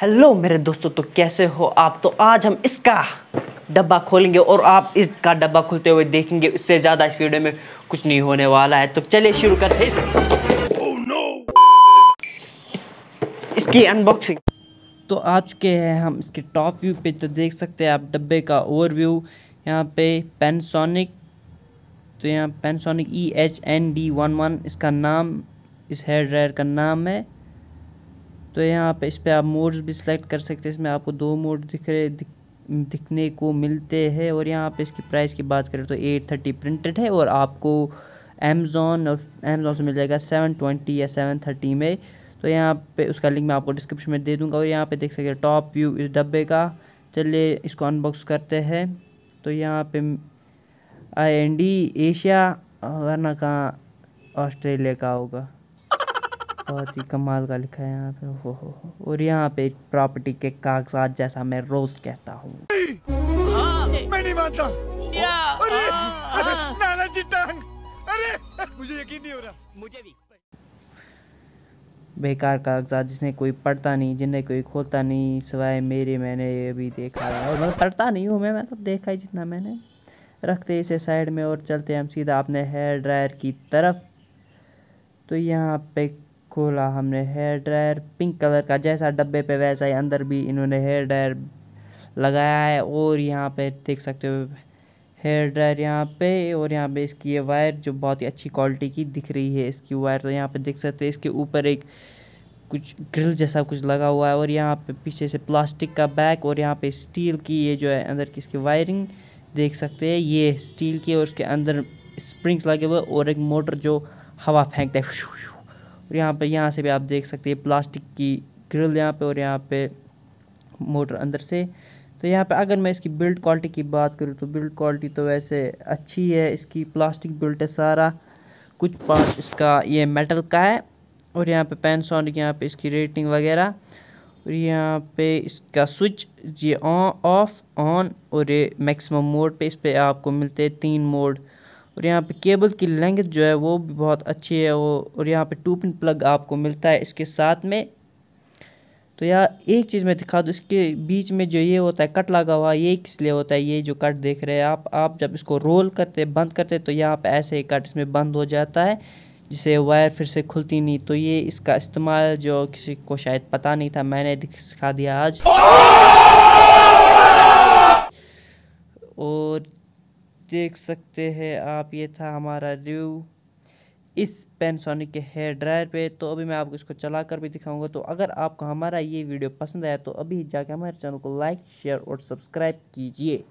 Hello मेरे दोस्तों तो कैसे हो आप तो आज हम इसका डब्बा खोलेंगे और आप इसका डब्बा खोलते हुए देखेंगे इससे ज़्यादा इस वीडियो में कुछ नहीं होने वाला है तो चलिए शुरू करते हैं oh, no. इसकी अनबॉक्सिंग तो आ चुके हैं हम इसके टॉप व्यू पे तो देख सकते हैं आप डब्बे का ओवरव्यू यहाँ पे पेनसोनिक तो यहाँ Panasonic E H N D one one इसका नाम इस हेयर ड्रायर का नाम है तो यहाँ पे इस पर आप मोड्स भी सिलेक्ट कर सकते हैं इसमें आपको दो मोड दिख रहे दिख, दिखने को मिलते हैं और यहाँ पे इसकी प्राइस की बात करें तो एट थर्टी प्रिंटेड है और आपको अमेज़ोन और अमेज़ोन से मिल जाएगा सेवन ट्वेंटी या सेवन थर्टी में तो यहाँ पे उसका लिंक मैं आपको डिस्क्रिप्शन में दे दूँगा और यहाँ पर देख सकते टॉप व्यू इस डब्बे का चलिए इसको अनबॉक्स करते हैं तो यहाँ पर आई एन डी एशिया वरना कहाँ ऑस्ट्रेलिया का होगा बहुत ही कमाल का लिखा है यहाँ पे हो हो और यहाँ पे प्रॉपर्टी के कागजात जैसा मैं रोज कहता हूँ हाँ। मैं नहीं मानता हाँ। अरे, नाना जी टांग अरे मुझे यकीन नहीं हो रहा मुझे भी बेकार कागजात जिसने कोई पढ़ता नहीं जिन्हें कोई खोलता नहीं सिवाय मेरे मैंने ये भी देखा है और मतलब पढ़ता नहीं हूँ मैं मतलब देखा ही जितना मैंने रखते इसे साइड में और चलते हम सीधा अपने हेयर ड्रायर की तरफ तो यहाँ पे खोला हमने हेयर ड्रायर पिंक कलर का जैसा डब्बे पे वैसा ही अंदर भी इन्होंने हेयर ड्रायर लगाया है और यहाँ पे देख सकते हो हेयर ड्रायर यहाँ पे और यहाँ पे इसकी ये वायर जो बहुत ही अच्छी क्वालिटी की दिख रही है इसकी वायर तो यहाँ पे देख सकते हैं इसके ऊपर एक कुछ ग्रिल जैसा कुछ लगा हुआ है और यहाँ पे पीछे से प्लास्टिक का बैग और यहाँ पे स्टील की ये जो है अंदर की इसकी वायरिंग देख सकते हैं ये स्टील की और उसके अंदर स्प्रिंग्स लगे हुए और एक मोटर जो हवा फेंकता है और यहाँ पे यहाँ से भी आप देख सकते हैं प्लास्टिक की ग्रिल यहाँ पे और यहाँ पे मोटर अंदर से तो यहाँ पे अगर मैं इसकी बिल्ड क्वालिटी की बात करूँ तो बिल्ड क्वालिटी तो वैसे अच्छी है इसकी प्लास्टिक बिल्ट है सारा कुछ पार्ट इसका ये मेटल का है और यहाँ पे पैनसोनिक यहाँ पे इसकी रेटिंग वगैरह और यहाँ पे इसका स्विच ये ऑन ऑफ ऑन और ये मैक्सिमम मोड पे इस पर आपको मिलते हैं तीन मोड और यहाँ पे केबल की लेंथ जो है वो भी बहुत अच्छी है वो और यहाँ पे टू पिन प्लग आपको मिलता है इसके साथ में तो यार एक चीज़ मैं दिखा दूँ इसके बीच में जो ये होता है कट लगा हुआ ये किस लिए होता है ये जो कट देख रहे हैं आप आप जब इसको रोल करते बंद करते तो यहाँ पर ऐसे ही कट इसमें बंद हो जाता है जिसे वायर फिर से खुलती नहीं तो ये इसका इस्तेमाल जो किसी को शायद पता नहीं था मैंने सिखा दिया आज और देख सकते हैं आप ये था हमारा रिव्यू इस पेनसोनिक के हेयर ड्रायर पे तो अभी मैं आपको इसको चला कर भी दिखाऊंगा तो अगर आपको हमारा ये वीडियो पसंद आया तो अभी जाके हमारे चैनल को लाइक शेयर और सब्सक्राइब कीजिए